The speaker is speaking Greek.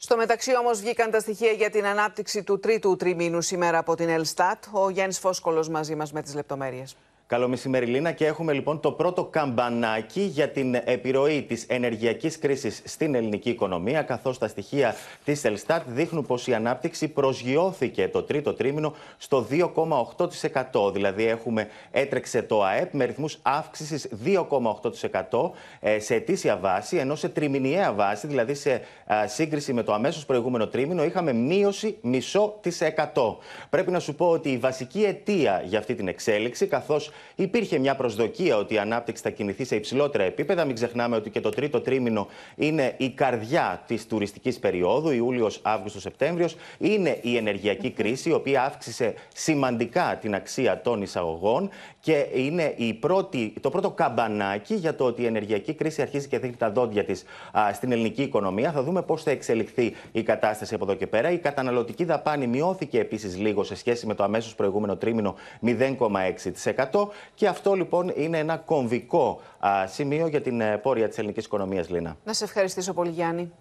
Στο μεταξύ όμως βγήκαν τα στοιχεία για την ανάπτυξη του τρίτου τριμήνου σήμερα από την Ελστάτ. Ο Γιάννης Φόσκολο μαζί μας με τις λεπτομέρειες. Καλό μεσημέρι, Λίνα. Και έχουμε λοιπόν το πρώτο καμπανάκι για την επιρροή της ενεργειακής κρίσης στην ελληνική οικονομία. Καθώς τα στοιχεία της Ελστάτ δείχνουν πως η ανάπτυξη προσγειώθηκε το τρίτο τρίμηνο στο 2,8%. Δηλαδή, έχουμε έτρεξε το ΑΕΠ με ρυθμούς αύξησης 2,8% σε ετήσια βάση, ενώ σε τριμηνιαία βάση, δηλαδή σε σύγκριση με το αμέσως προηγούμενο τρίμηνο, είχαμε μείωση μισό Πρέπει να σου πω ότι η βασική αιτία για αυτή την εξέλιξη, καθώς Υπήρχε μια προσδοκία ότι η ανάπτυξη θα κινηθεί σε υψηλότερα επίπεδα. Μην ξεχνάμε ότι και το τρίτο τρίμηνο είναι η καρδιά της τουριστικής περίοδου, Ιούλιος, Αύγουστος, Σεπτέμβριος. Είναι η ενεργειακή κρίση, η οποία αύξησε σημαντικά την αξία των εισαγωγών και είναι η πρώτη, το πρώτο καμπανάκι για το ότι η ενεργειακή κρίση αρχίζει και δείχνει τα δόντια της στην ελληνική οικονομία. Θα δούμε πώς θα εξελιχθεί η κατάσταση από εδώ και πέρα. Η καταναλωτική δαπάνη μειώθηκε επίσης λίγο σε σχέση με το αμέσως προηγούμενο τρίμηνο 0,6%. Και αυτό λοιπόν είναι ένα κομβικό σημείο για την ε, πορεία της ελληνικής οικονομίας, Λίνα. Να σε ευχαριστήσω πολύ, Γιάννη.